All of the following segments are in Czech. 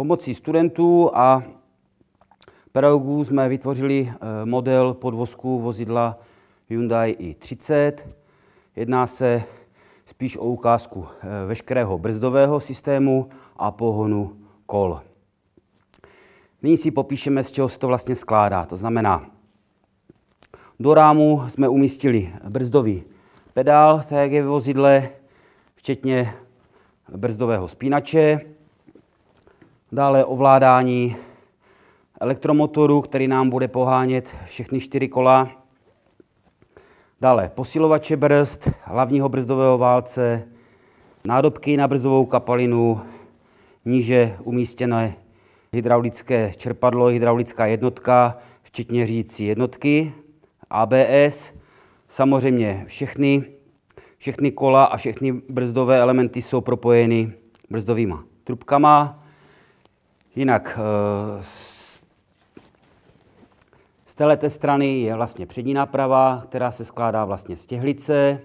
Pomocí studentů a pedagogů jsme vytvořili eh, model podvozku vozidla Hyundai i30. Jedná se spíš o ukázku eh, veškerého brzdového systému a pohonu kol. Nyní si popíšeme, z čeho se to vlastně skládá. To znamená, do rámu jsme umístili brzdový pedál, tak jak je v vozidle, včetně brzdového spínače. Dále ovládání elektromotoru, který nám bude pohánět všechny čtyři kola. Dále posilovače brzd, hlavního brzdového válce, nádobky na brzdovou kapalinu, níže umístěné hydraulické čerpadlo, hydraulická jednotka, včetně řídící jednotky, ABS, samozřejmě všechny, všechny kola a všechny brzdové elementy jsou propojeny brzdovýma trubkama. Jinak eh, z této strany je vlastně přední náprava, která se skládá vlastně z těhlice.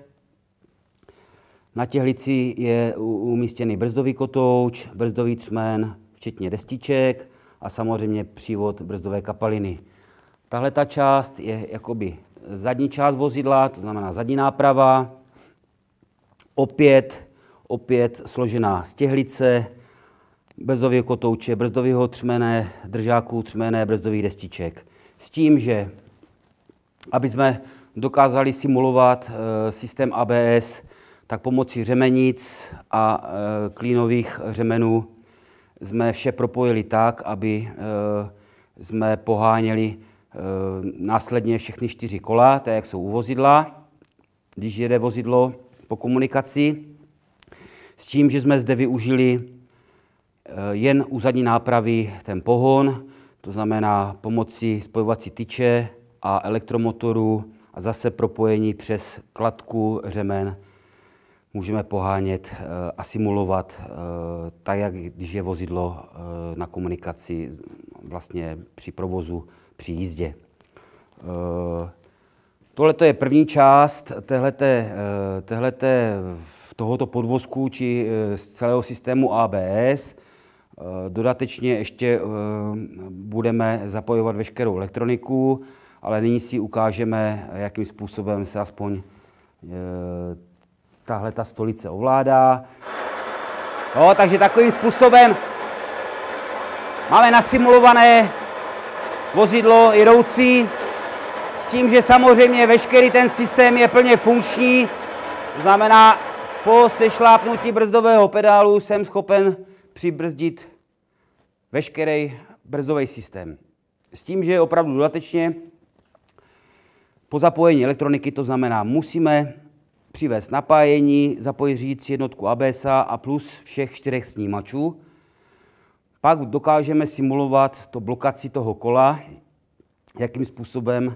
Na těhlici je umístěný brzdový kotouč, brzdový třmen, včetně destiček a samozřejmě přívod brzdové kapaliny. Tahle ta část je jakoby zadní část vozidla, to znamená zadní náprava, opět, opět složená z těhlice, brzdového kotouče, brzdového třmené držáků třmené brzdových destiček. S tím, že aby jsme dokázali simulovat e, systém ABS, tak pomocí řemenic a e, klínových řemenů jsme vše propojili tak, aby e, jsme poháněli následně všechny čtyři kola, tak jak jsou u vozidla, když jede vozidlo po komunikaci, s tím, že jsme zde využili Eh, jen u zadní nápravy ten pohon, to znamená pomocí spojovací tyče a elektromotoru a zase propojení přes kladku, řemen, můžeme pohánět eh, a simulovat eh, tak, jak když je vozidlo na komunikaci vlastně při provozu, při jízdě. Tohle je první část téhleté, téhleté, tohoto podvozku či z celého systému ABS. Eh, dodatečně ještě eh, budeme zapojovat veškerou elektroniku, ale nyní si ukážeme, jakým způsobem se aspoň eh, tahle ta stolice ovládá. No, takže takovým způsobem máme nasimulované vozidlo jedoucí s tím, že samozřejmě veškerý ten systém je plně funkční. To znamená, po sešlápnutí brzdového pedálu jsem schopen přibrzdit veškerý brzový systém. S tím, že opravdu dodatečně po zapojení elektroniky, to znamená, musíme přivést napájení, zapojit řídící jednotku ABS a plus všech čtyřech snímačů. Pak dokážeme simulovat to blokaci toho kola, jakým způsobem e,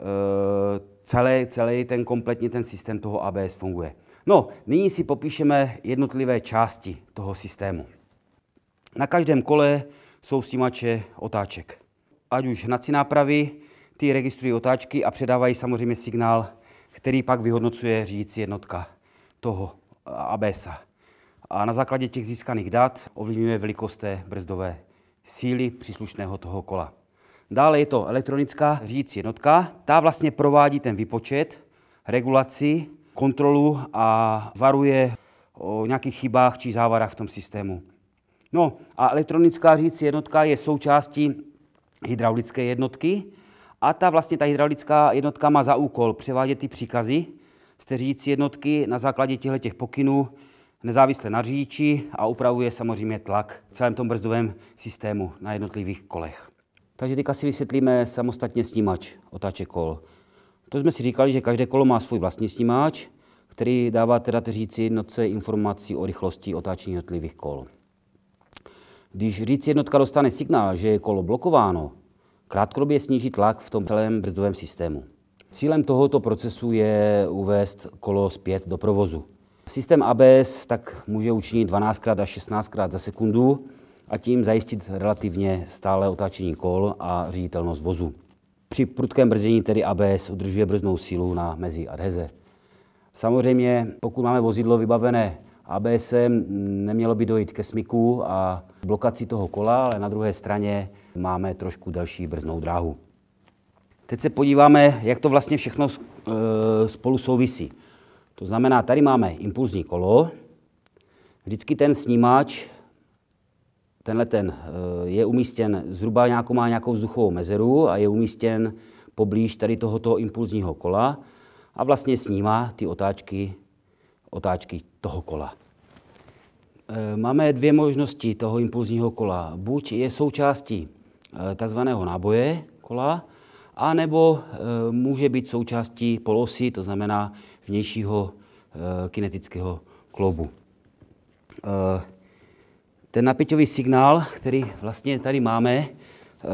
eh, celý, celý ten kompletní ten systém toho ABS funguje. No, nyní si popíšeme jednotlivé části toho systému. Na každém kole jsou snímače otáček. Ať už hnací nápravy, ty registrují otáčky a předávají samozřejmě signál, který pak vyhodnocuje řídící jednotka toho ABSa. A na základě těch získaných dat ovlivňuje velikost té brzdové síly příslušného toho kola. Dále je to elektronická řídící jednotka. Ta vlastně provádí ten výpočet, regulaci kontrolu a varuje o nějakých chybách či závarách v tom systému. No a elektronická řídící jednotka je součástí hydraulické jednotky a ta vlastně ta hydraulická jednotka má za úkol převádět ty příkazy z té řídící jednotky na základě těchto pokynů nezávisle na řidiči a upravuje samozřejmě tlak v celém tom brzdovém systému na jednotlivých kolech. Takže teďka si vysvětlíme samostatně snímač otáček kol. To jsme si říkali, že každé kolo má svůj vlastní snímáč, který dává teda říci jednotce informací o rychlosti otáčení jednotlivých kol. Když říci jednotka dostane signál, že je kolo blokováno, krátkodobě sníží tlak v tom celém brzdovém systému. Cílem tohoto procesu je uvést kolo zpět do provozu. Systém ABS tak může učinit 12x až 16x za sekundu a tím zajistit relativně stále otáčení kol a říditelnost vozu. Při prudkém brzdění tedy ABS udržuje brznou sílu na mezi adheze. Samozřejmě, pokud máme vozidlo vybavené ABS, nemělo by dojít ke smyku a blokaci toho kola, ale na druhé straně máme trošku delší brznou dráhu. Teď se podíváme, jak to vlastně všechno e, spolu souvisí. To znamená, tady máme impulzní kolo, vždycky ten snímač Tenhle ten eh, je umístěn zhruba nějakou, má nějakou vzduchovou mezeru a je umístěn poblíž tady tohoto impulzního kola a vlastně snímá ty otáčky, otáčky toho kola. Eh, máme dvě možnosti toho impulzního kola. Buď je součástí eh, takzvaného náboje kola, a nebo může být součástí polosy, to znamená vnějšího kinetického kloubu. Ten napěťový signál, který vlastně tady máme, eh,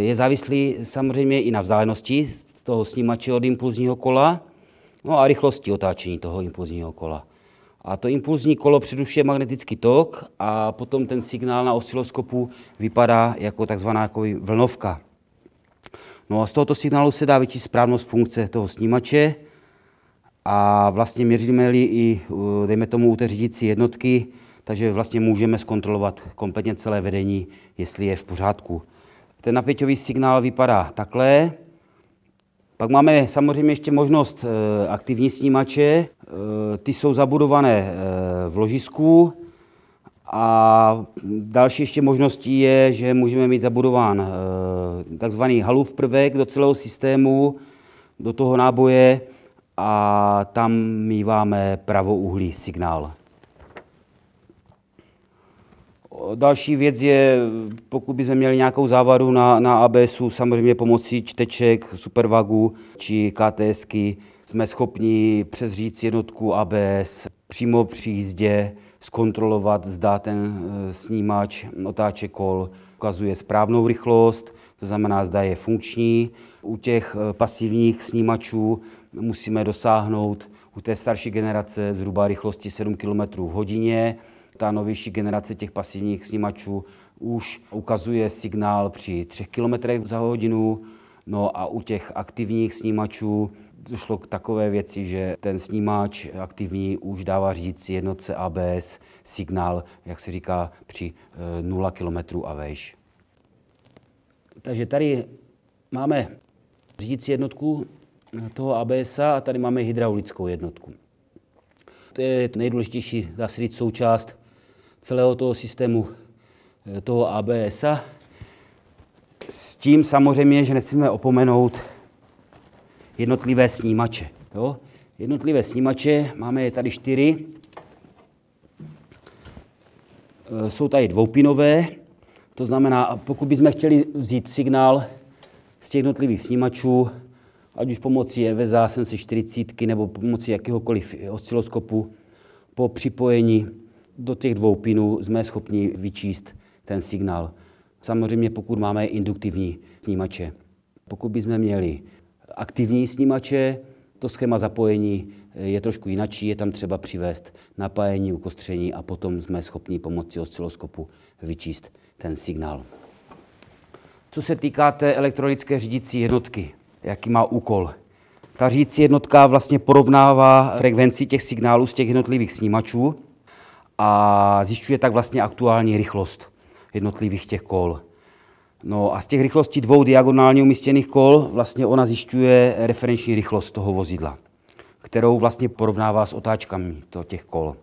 je závislý samozřejmě i na vzdálenosti toho snímače od impulzního kola, no a rychlosti otáčení toho impulzního kola. A to impulzní kolo předušuje magnetický tok a potom ten signál na osciloskopu vypadá jako takzvaná jako vlnovka. No a z tohoto signálu se dá vyčíst správnost funkce toho snímače a vlastně měříme-li i, dejme tomu, u té řídící jednotky, takže vlastně můžeme zkontrolovat kompletně celé vedení, jestli je v pořádku. Ten napěťový signál vypadá takhle. Pak máme samozřejmě ještě možnost eh, aktivní snímače. Eh, ty jsou zabudované eh, v ložisku. A další ještě možností je, že můžeme mít zabudován takzvaný halův prvek do celého systému, do toho náboje a tam míváme pravouhlý signál. Další věc je, pokud bychom měli nějakou závadu na, na ABSu, samozřejmě pomocí čteček, supervagu či KTSky, jsme schopni přezříct jednotku ABS přímo při jízdě, zkontrolovat, zda ten eh, snímač otáče kol ukazuje správnou rychlost, to znamená, zda je funkční. U těch eh, pasivních snímačů musíme dosáhnout u té starší generace zhruba rychlosti 7 km v hodině ta novější generace těch pasivních snímačů už ukazuje signál při 3 km za hodinu, no a u těch aktivních snímačů došlo k takové věci, že ten snímač aktivní už dává řídící jednotce ABS signál, jak se říká, při 0 eh, km a vejš. Takže tady máme řídící jednotku eh, toho ABS a tady máme hydraulickou jednotku. To je nejdůležitější, dá se říct, součást celého toho systému eh, toho ABS. -a. S tím samozřejmě, že nechceme opomenout jednotlivé snímače. Jo? Jednotlivé snímače, máme je tady čtyři. Eh, jsou tady dvoupinové, to znamená, pokud bychom chtěli vzít signál z těch jednotlivých snímačů, ať už pomocí EVZA 40 nebo pomocí jakéhokoliv osciloskopu po připojení do těch dvou pinů jsme schopni vyčíst ten signál. Samozřejmě pokud máme induktivní snímače. Pokud bychom měli aktivní snímače, to schéma zapojení je trošku jinačí, je tam třeba přivést napájení, ukostření a potom jsme schopni pomocí osciloskopu vyčíst ten signál. Co se týká té elektronické řídící jednotky, jaký má úkol? Ta řídící jednotka vlastně porovnává frekvenci těch signálů z těch jednotlivých snímačů a zjišťuje tak vlastně aktuální rychlost jednotlivých těch kol. No a z těch rychlostí dvou diagonálně umístěných kol vlastně ona zjišťuje referenční rychlost toho vozidla, kterou vlastně porovnává s otáčkami to těch kol.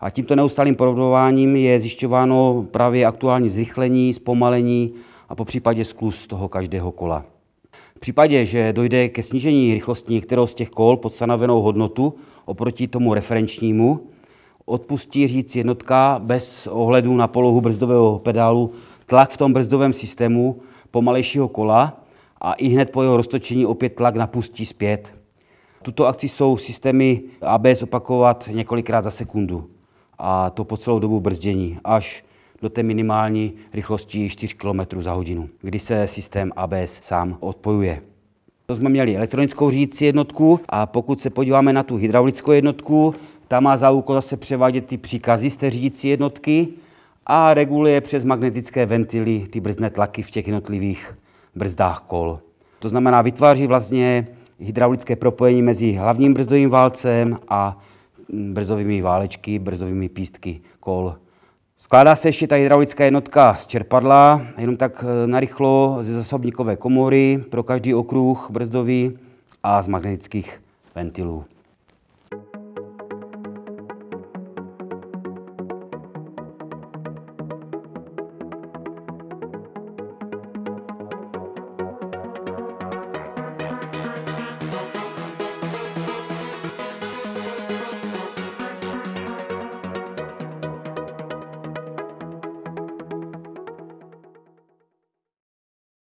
A tímto neustálým porovnáváním je zjišťováno právě aktuální zrychlení, zpomalení a po případě sklus toho každého kola. V případě, že dojde ke snížení rychlosti některého z těch kol pod stanovenou hodnotu oproti tomu referenčnímu, odpustí říct jednotka bez ohledu na polohu brzdového pedálu tlak v tom brzdovém systému pomalejšího kola a i hned po jeho roztočení opět tlak napustí zpět. Tuto akci jsou systémy ABS opakovat několikrát za sekundu a to po celou dobu brzdění až do té minimální rychlosti 4 km za hodinu, kdy se systém ABS sám odpojuje. To jsme měli elektronickou řídící jednotku a pokud se podíváme na tu hydraulickou jednotku, ta má za úkol zase převádět ty příkazy z té řídící jednotky a reguluje přes magnetické ventily ty brzdné tlaky v těch jednotlivých brzdách kol. To znamená, vytváří vlastně hydraulické propojení mezi hlavním brzdovým válcem a mm, brzdovými válečky, brzdovými pístky kol. Skládá se ještě ta hydraulická jednotka z čerpadla, jenom tak e, narychlo ze zasobníkové komory pro každý okruh brzdový a z magnetických ventilů.